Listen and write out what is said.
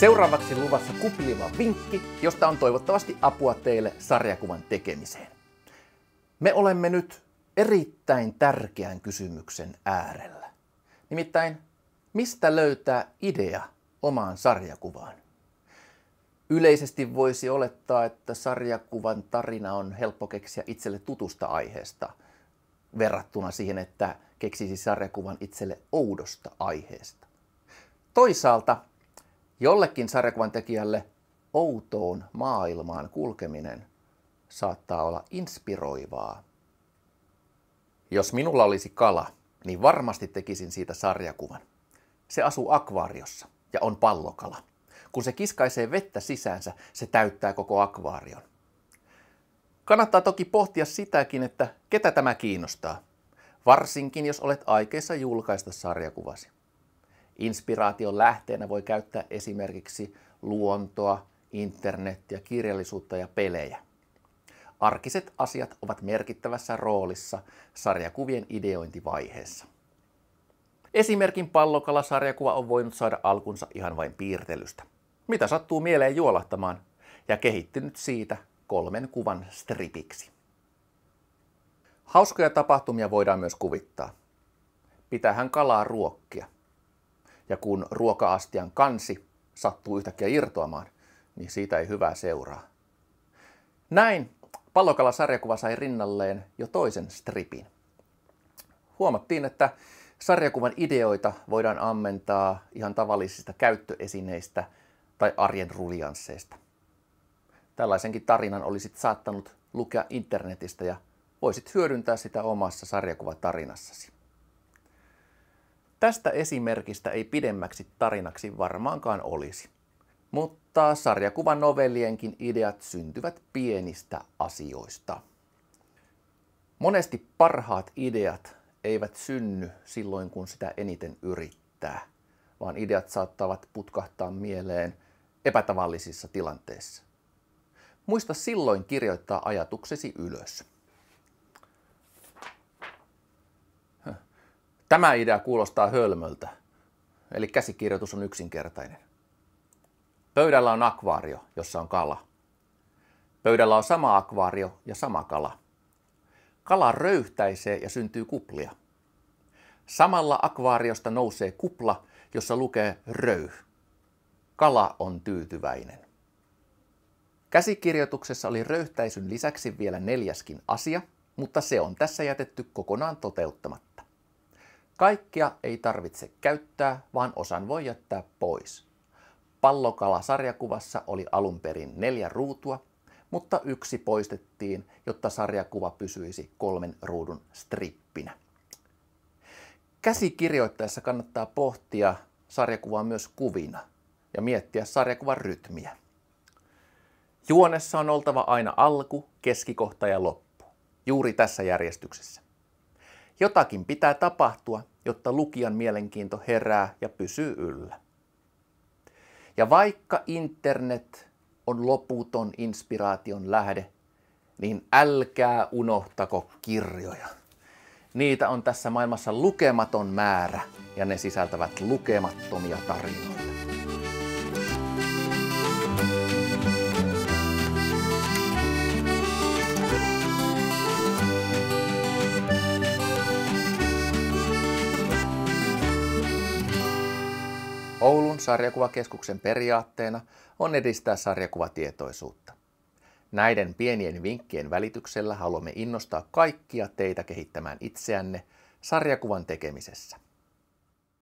Seuraavaksi luvassa kupliva vinkki, josta on toivottavasti apua teille sarjakuvan tekemiseen. Me olemme nyt erittäin tärkeän kysymyksen äärellä. Nimittäin, mistä löytää idea omaan sarjakuvaan? Yleisesti voisi olettaa, että sarjakuvan tarina on helppo keksiä itselle tutusta aiheesta verrattuna siihen, että keksisi sarjakuvan itselle oudosta aiheesta. Toisaalta Jollekin sarjakuvan tekijälle outoon maailmaan kulkeminen saattaa olla inspiroivaa. Jos minulla olisi kala, niin varmasti tekisin siitä sarjakuvan. Se asuu akvaariossa ja on pallokala. Kun se kiskaisee vettä sisäänsä, se täyttää koko akvaarion. Kannattaa toki pohtia sitäkin, että ketä tämä kiinnostaa, varsinkin jos olet aikeissa julkaista sarjakuvasi. Inspiraation lähteenä voi käyttää esimerkiksi luontoa, internettiä, kirjallisuutta ja pelejä. Arkiset asiat ovat merkittävässä roolissa sarjakuvien ideointivaiheessa. Esimerkin pallokala-sarjakuva on voinut saada alkunsa ihan vain piirtelystä. Mitä sattuu mieleen juolahtamaan ja kehittynyt siitä kolmen kuvan stripiksi. Hauskoja tapahtumia voidaan myös kuvittaa. Pitähän kalaa ruokkia – ja kun ruoka-astian kansi sattuu yhtäkkiä irtoamaan, niin siitä ei hyvää seuraa. Näin Pallokala-sarjakuva sai rinnalleen jo toisen stripin. Huomattiin, että sarjakuvan ideoita voidaan ammentaa ihan tavallisista käyttöesineistä tai arjen ruljansseista. Tällaisenkin tarinan olisit saattanut lukea internetistä ja voisit hyödyntää sitä omassa sarjakuvatarinassasi. Tästä esimerkistä ei pidemmäksi tarinaksi varmaankaan olisi. Mutta sarjakuvan novellienkin ideat syntyvät pienistä asioista. Monesti parhaat ideat eivät synny silloin, kun sitä eniten yrittää, vaan ideat saattavat putkahtaa mieleen epätavallisissa tilanteissa. Muista silloin kirjoittaa ajatuksesi ylös. Tämä idea kuulostaa hölmöltä. Eli käsikirjoitus on yksinkertainen. Pöydällä on akvaario, jossa on kala. Pöydällä on sama akvaario ja sama kala. Kala röyhtäisee ja syntyy kuplia. Samalla akvaariosta nousee kupla, jossa lukee röyh. Kala on tyytyväinen. Käsikirjoituksessa oli röyhtäisyn lisäksi vielä neljäskin asia, mutta se on tässä jätetty kokonaan toteuttamatta. Kaikkia ei tarvitse käyttää, vaan osan voi jättää pois. Pallokala-sarjakuvassa oli alun perin neljä ruutua, mutta yksi poistettiin, jotta sarjakuva pysyisi kolmen ruudun strippinä. Käsikirjoittaessa kannattaa pohtia sarjakuvaa myös kuvina ja miettiä sarjakuvan rytmiä. Juonessa on oltava aina alku, keskikohta ja loppu, juuri tässä järjestyksessä. Jotakin pitää tapahtua, jotta lukijan mielenkiinto herää ja pysyy yllä. Ja vaikka internet on loputon inspiraation lähde, niin älkää unohtako kirjoja. Niitä on tässä maailmassa lukematon määrä ja ne sisältävät lukemattomia tarinoita. Oulun sarjakuvakeskuksen periaatteena on edistää sarjakuvatietoisuutta. Näiden pienien vinkkien välityksellä haluamme innostaa kaikkia teitä kehittämään itseänne sarjakuvan tekemisessä.